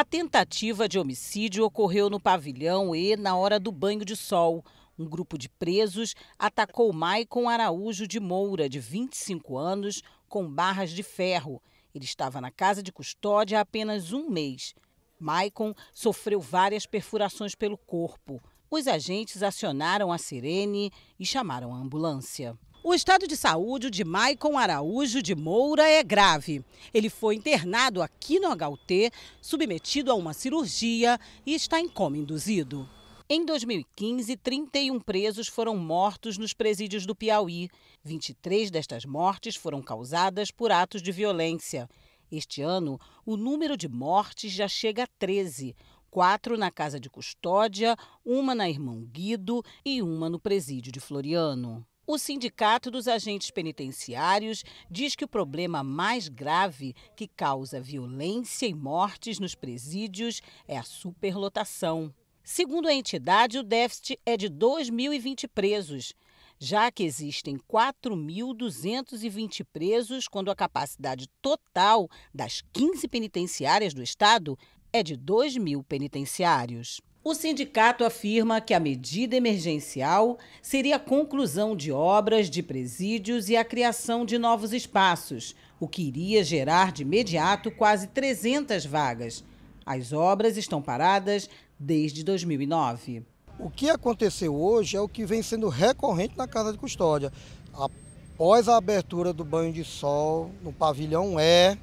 A tentativa de homicídio ocorreu no pavilhão e na hora do banho de sol. Um grupo de presos atacou Maicon Araújo de Moura, de 25 anos, com barras de ferro. Ele estava na casa de custódia há apenas um mês. Maicon sofreu várias perfurações pelo corpo. Os agentes acionaram a sirene e chamaram a ambulância. O estado de saúde de Maicon Araújo de Moura é grave. Ele foi internado aqui no HUT, submetido a uma cirurgia e está em coma induzido. Em 2015, 31 presos foram mortos nos presídios do Piauí. 23 destas mortes foram causadas por atos de violência. Este ano, o número de mortes já chega a 13, quatro na casa de custódia, uma na Irmão Guido e uma no presídio de Floriano. O Sindicato dos Agentes Penitenciários diz que o problema mais grave que causa violência e mortes nos presídios é a superlotação. Segundo a entidade, o déficit é de 2.020 presos, já que existem 4.220 presos quando a capacidade total das 15 penitenciárias do Estado é de 2.000 penitenciários. O sindicato afirma que a medida emergencial seria a conclusão de obras de presídios e a criação de novos espaços, o que iria gerar de imediato quase 300 vagas. As obras estão paradas desde 2009. O que aconteceu hoje é o que vem sendo recorrente na casa de custódia. Após a abertura do banho de sol no pavilhão E,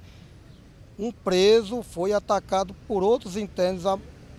um preso foi atacado por outros internos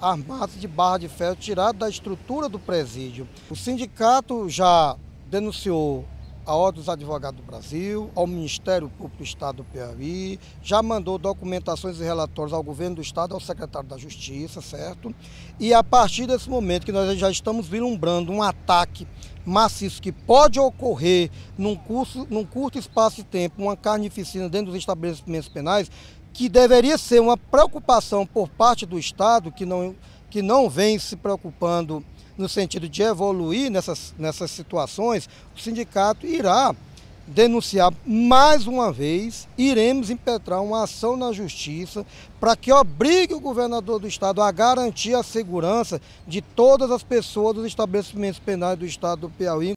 armados de barra de ferro tirado da estrutura do presídio. O sindicato já denunciou a Ordem dos Advogados do Brasil, ao Ministério Público do Estado do Piauí, já mandou documentações e relatórios ao governo do Estado, ao secretário da Justiça, certo? E a partir desse momento que nós já estamos vislumbrando um ataque maciço que pode ocorrer num, curso, num curto espaço de tempo, uma carnificina dentro dos estabelecimentos penais, que deveria ser uma preocupação por parte do Estado, que não, que não vem se preocupando no sentido de evoluir nessas, nessas situações, o sindicato irá denunciar mais uma vez, iremos impetrar uma ação na justiça para que obrigue o governador do estado a garantir a segurança de todas as pessoas dos estabelecimentos penais do estado do Piauí.